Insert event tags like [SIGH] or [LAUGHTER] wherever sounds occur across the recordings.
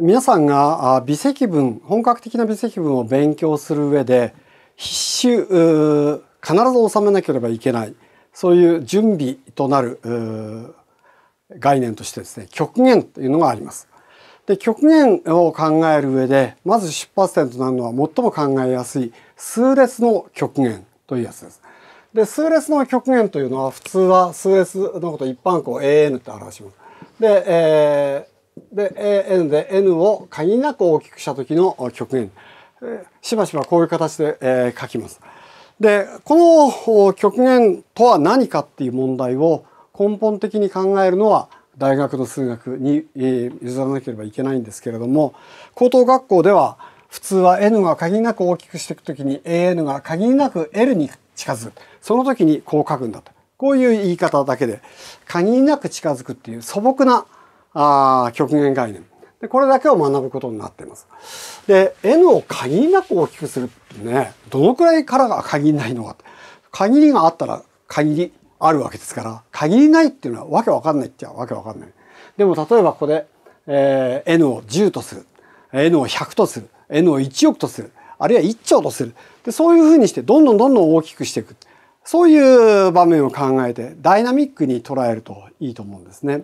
皆さんが微積分本格的な微積分を勉強する上で必修必ず収めなければいけないそういう準備となる概念としてですね極限というのがあります。で極限を考える上でまず出発点となるのは最も考えやすい数列の極限というやつです。で数列の極限というのは普通は数列のこと一般項 AN って表します。で、えーで N で N を限りなく大きくした時の極限しばしばこういう形で、え書きます。でこの極限とは何かっていう問題を根本的に考えるのは大学の数学に、譲らなければいけないんですけれども高等学校では普通は n が限りなく大きくしていくときに an が限りなく l に近づくその時にこう書くんだとこういう言い方だけで限りなく近づくっていう素朴なあ極限概念でこれだけを学ぶことになっています。で N を限りなく大きくするってねどのくらいからが限りないのか限りがあったら限りあるわけですから限りないっていうのはわけわかんないっちゃわけわかんない。でも例えばここで、えー、N を10とする N を100とする N を1億とするあるいは1兆とするでそういうふうにしてどんどんどんどん大きくしていくそういう場面を考えてダイナミックに捉えるといいと思うんですね。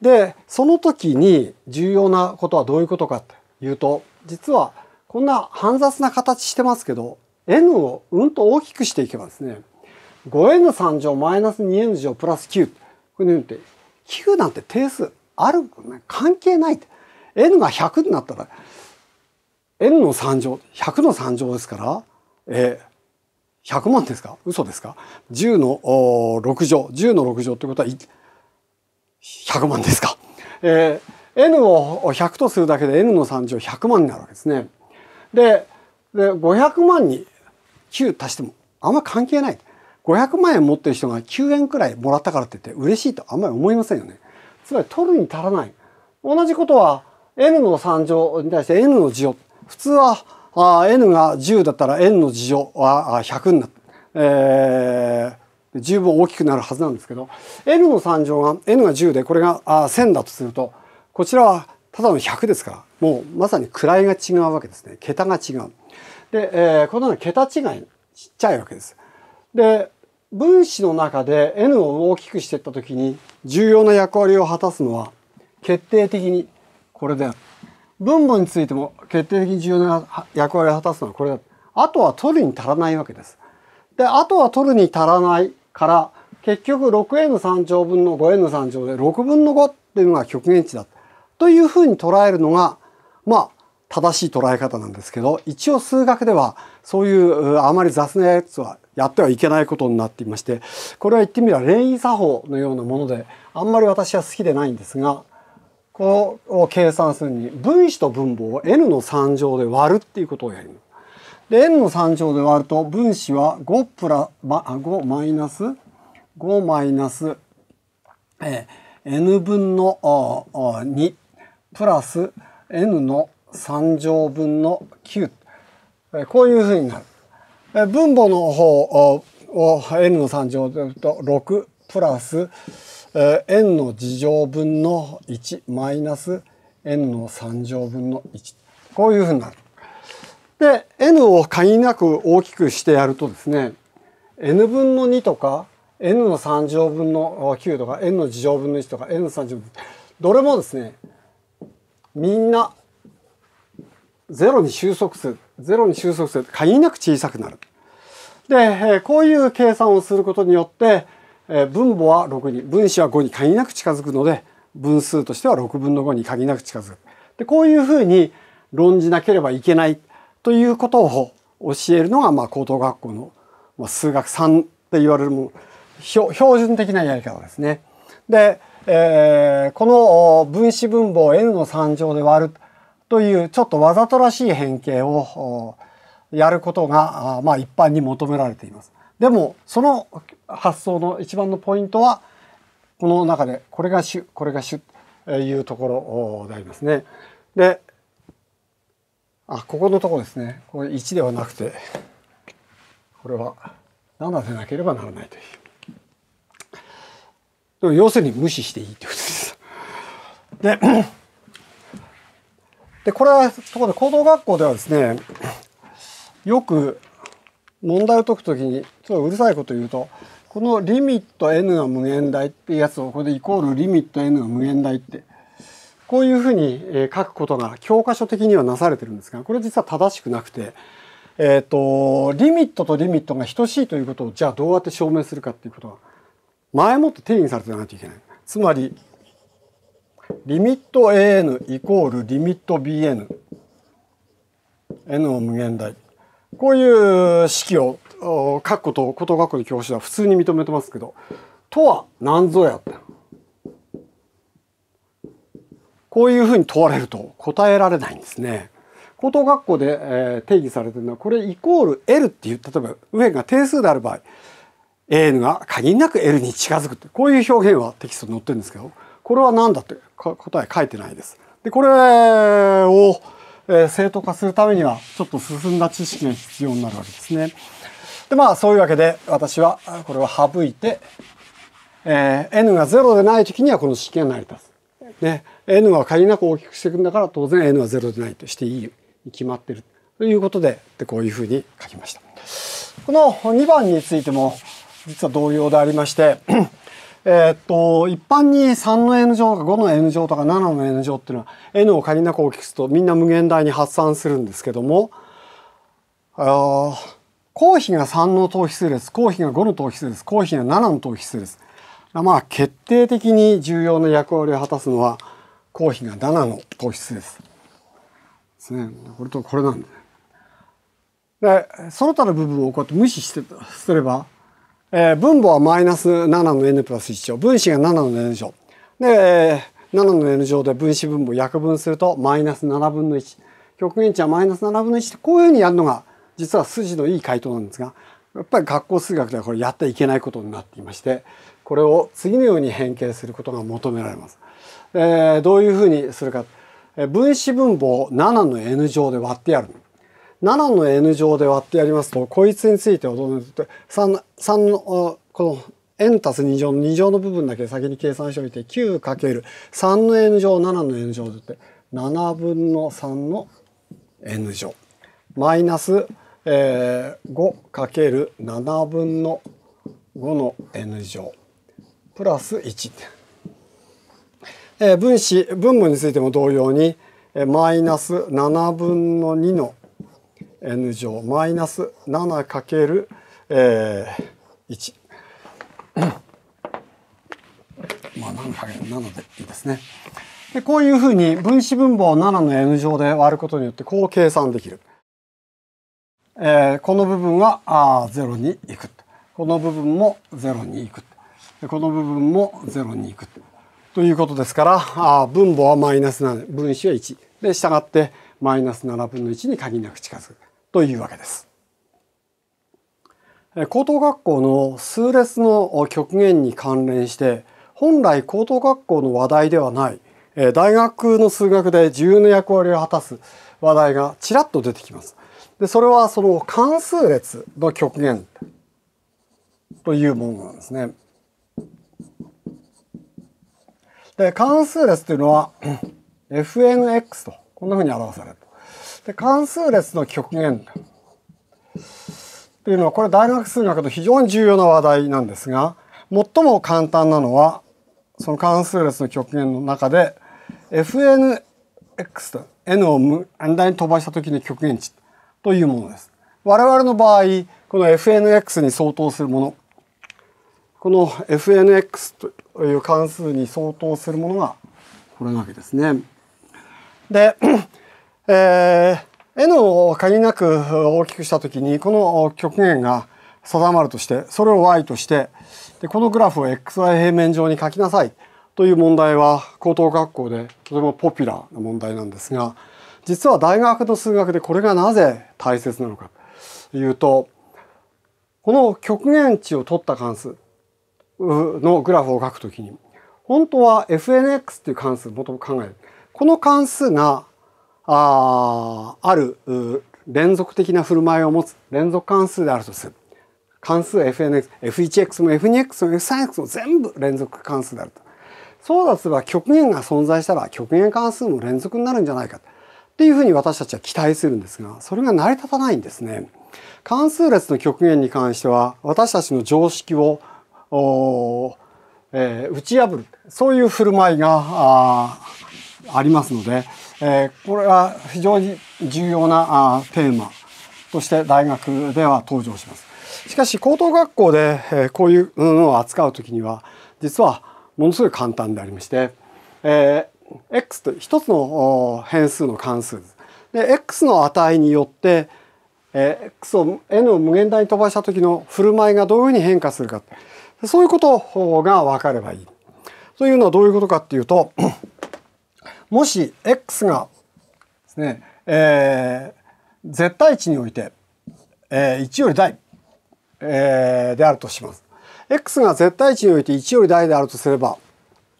でその時に重要なことはどういうことかというと実はこんな煩雑な形してますけど n をうんと大きくしていけばですね 5n3 乗マイナス 2n 乗プラス9これによって9なんて定数ある関係ないって n が100になったら n の3乗100の3乗ですからえー100万ですか嘘ですか10の6乗10の6乗ってことは100万ですか。えー、n を100とするだけで n の3乗100万になるわけですね。で、で500万に9足してもあんま関係ない。500万円持ってる人が9円くらいもらったからって言って嬉しいとあんまり思いませんよね。つまり取るに足らない。同じことは n の3乗に対して n の事乗。普通はあ n が10だったら n の事乗は100になっえー、十分大きくなるはずなんですけど N の3乗が N が10でこれがあ1000だとするとこちらはただの100ですからもうまさに位が違うわけですね桁が違う。で、えー、このような桁違いちっちゃいわけです。で分子の中で N を大きくしていった時に重要な役割を果たすのは決定的にこれである。分母についても決定的に重要な役割を果たすのはこれだあとは取るに足らないわけです。であとは取るに足らないから結局6 n 三乗分の5 n 三乗で6分の5っていうのが極限値だというふうに捉えるのがまあ正しい捉え方なんですけど一応数学ではそういうあまり雑なやつはやってはいけないことになっていましてこれは言ってみれば連位作法のようなものであんまり私は好きでないんですがこれを計算するに分子と分母を n の3乗で割るっていうことをやります。で、n の3乗で割ると分子は5プラ、ま、5マイナス、5マイナス、えー、n 分の2プラス n の3乗分の9。えー、こういうふうになる。えー、分母の方を n の3乗で割ると6プラス、えー、n の2乗分の1マイナス n の3乗分の1。こういうふうになる。で n を限りなく大きくしてやるとですね n 分の2とか n の3乗分の9とか n の2乗分の1とか n の3乗分どれもですねみんな0に収束する0に収束する限りなく小さくなる。でこういう計算をすることによって分母は6に分子は5に限りなく近づくので分数としては6分の5に限りなく近づく。でこういうふうに論じなければいけないということを教えるのがまあ高等学校の、まあ、数学3って言われるも標準的なやり方ですね。で、えー、この分子分母を n の3乗で割るというちょっとわざとらしい変形をやることがまあ一般に求められています。でもその発想の一番のポイントはこの中でこれが主これが主というところでありますね。で、あここのとこですねこれ1ではなくてこれは7でなければならないというでも要するに無視していいということですででこれはところで高等学校ではですねよく問題を解くときにちょっとうるさいこと言うとこのリミット n が無限大ってやつをこれでイコールリミット n が無限大ってこういうふうに書くことが教科書的にはなされてるんですが、これ実は正しくなくて、えっ、ー、と、リミットとリミットが等しいということを、じゃあどうやって証明するかっていうことは、前もって定義されてないといけない。つまり、リミット AN イコールリミット BN。N を無限大。こういう式を書くことを、こと学校の教師は普通に認めてますけど、とは何ぞやって。こういうふうに問われると答えられないんですね。高等学校で、えー、定義されてるのはこれイコール L っていう例えば右辺が定数である場合 AN が限りなく L に近づくってこういう表現はテキストに載ってるんですけどこれは何だって答え書いてないです。でこれを、えー、正当化するためにはちょっと進んだ知識が必要になるわけですね。でまあそういうわけで私はこれを省いて、えー、N が0でない時にはこの式が成り立つ。ね、n は限りなく大きくしていくんだから当然 n は0でないとしていいに決まってるということででこういうふうに書きました。この2番についても実は同様でありまして [CLEARS THROAT] えっと一般に3の n 乗とか5の n 乗とか7の n 乗っていうのは n を限りなく大きくするとみんな無限大に発散するんですけどもあ公比が3の等比数列公比が5の等比数列公比が7の等比数列まあ決定的に重要な役割を果たすのは公費が7の糖質です。ですね。これとこれなんで。で、その他の部分をこうやって無視してすれば、えー、分母はマイナス7の n プラス1乗、分子が7の n 乗。で、7の n 乗で分子分母約分するとマイナス7分の1。極限値はマイナス7分の1ってこういうふうにやるのが実は筋のいい回答なんですが、やっぱり学校数学ではこれやってはいけないことになっていまして、これを次のように変形することが求められます。えー、どういうふうにするか。分子分母を7の n 乗で割ってやる。7の n 乗で割ってやりますと、こいつについてはどうなる 3, の、この n たす2乗の2乗の部分だけ先に計算しておいて、9×3 の n 乗、7の n 乗でって、7分の3の n 乗。マイナス、えー、5×7 分の5の n 乗。プラス1。えー、分子、分母についても同様に、えー、マイナス7分の2の n 乗マイナス 7× えー、1。[COUGHS] まあ7かける7でいいですね。でこういうふうに分子分母を7の n 乗で割ることによってこう計算できる。えー、この部分はあ0に行く。この部分も0に行く。この部分も0にいくということですからあ分母はマイナス7分子は1でしたがってマイナス7分の1に限りなく近づくというわけです。高等学校の数列の極限に関連して本来高等学校の話題ではない大学の数学で重要な役割を果たす話題がちらっと出てきます。でそれはその関数列の極限というものなんですね。で、関数列というのは [CLEARS THROAT] fnx と、こんな風に表される。で、関数列の極限というのは、これ大学数学の非常に重要な話題なんですが、最も簡単なのは、その関数列の極限の中で、fnx と n を無間に飛ばした時の極限値というものです。我々の場合、この fnx に相当するもの、この fnx という関数に相当するものがこれなわけですね。で、えー、n を限りなく大きくした時にこの極限が定まるとしてそれを y としてでこのグラフを xy 平面上に書きなさいという問題は高等学校でとてもポピュラーな問題なんですが実は大学の数学でこれがなぜ大切なのかというとこの極限値を取った関数のグラフを書くときに本当は FNX という関数をもともと考えるこの関数があある連続的な振る舞いを持つ連続関数であるとする関数 FNX、F1X も F2X も F3X も全部連続関数であると。そうだとすれば極限が存在したら極限関数も連続になるんじゃないかっていうふうに私たちは期待するんですが、それが成り立たないんですね。関数列の極限に関しては私たちの常識をえー、打ち破るそういう振る舞いがありますので、えー、これは非常に重要なあテーマとして大学では登場します。しかし高等学校で、えー、こういうのを扱う時には実はものすごい簡単でありまして、えー、x と一つの変数の関数で x の値によってえー、x を n を無限大に飛ばした時の振る舞いがどういうふうに変化するかそういうことが分かればいい。というのはどういうことかっていうと、[CLEARS THROAT] もし x がですね、えー、絶対値において、えー、1より大、えー、であるとします。x が絶対値において1より大であるとすれば、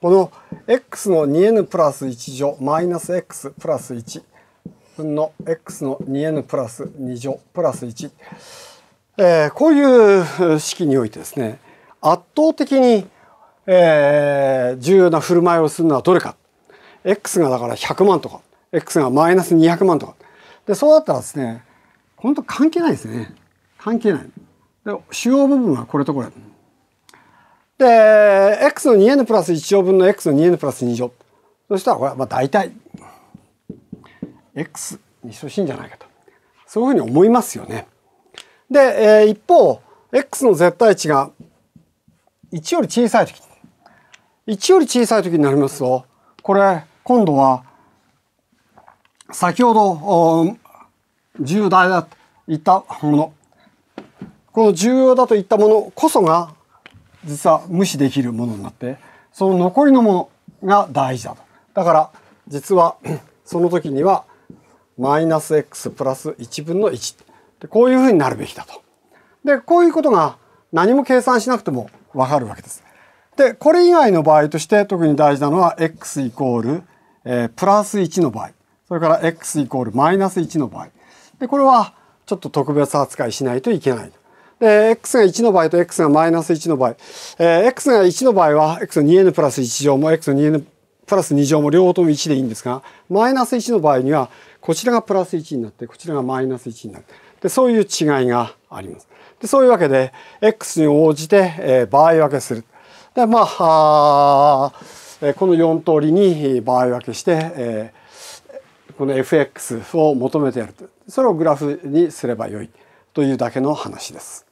この x の 2n プラス1乗マイナス x プラス1分の x の 2n プラス2乗プラス1、えー、こういう式においてですね、圧倒的に、えー、重要な振る舞いをするのはどれか X がだから100万とか X がマイナス200万とかでそうだったらですね本当関係ないですね関係ないで主要部分はこれとこれで X の 2n プラス1乗分の X の 2n プラス2乗そしたらこれはまあ大体 X に等しいんじゃないかとそういうふうに思いますよねで、えー、一方 X の絶対値が1より小さい時1より小さい時になりますとこれ今度は先ほど重大だと言ったものこの重要だと言ったものこそが実は無視できるものになってその残りのものが大事だと。だから実はその時にはマイナス x プラス1分の1でこういうふうになるべきだと。でこういうことが何も計算しなくてもわかるわけです。で、これ以外の場合として特に大事なのは x イコール、えー、プラス1の場合、それから x イコールマイナス1の場合。で、これはちょっと特別扱いしないといけない。で、x が1の場合と x がマイナス1の場合、えー、x が1の場合は x2n プラス1乗も x2n プラス2乗も両方とも1でいいんですが、マイナス1の場合にはこちらがプラス1になって、こちらがマイナス1になる。で、そういう違いがあります。でそういうわけで X に応じて、えー、場合分けする。でまあえこの4通りに場合分けして、えー、この FX を求めてやるとそれをグラフにすればよいというだけの話です。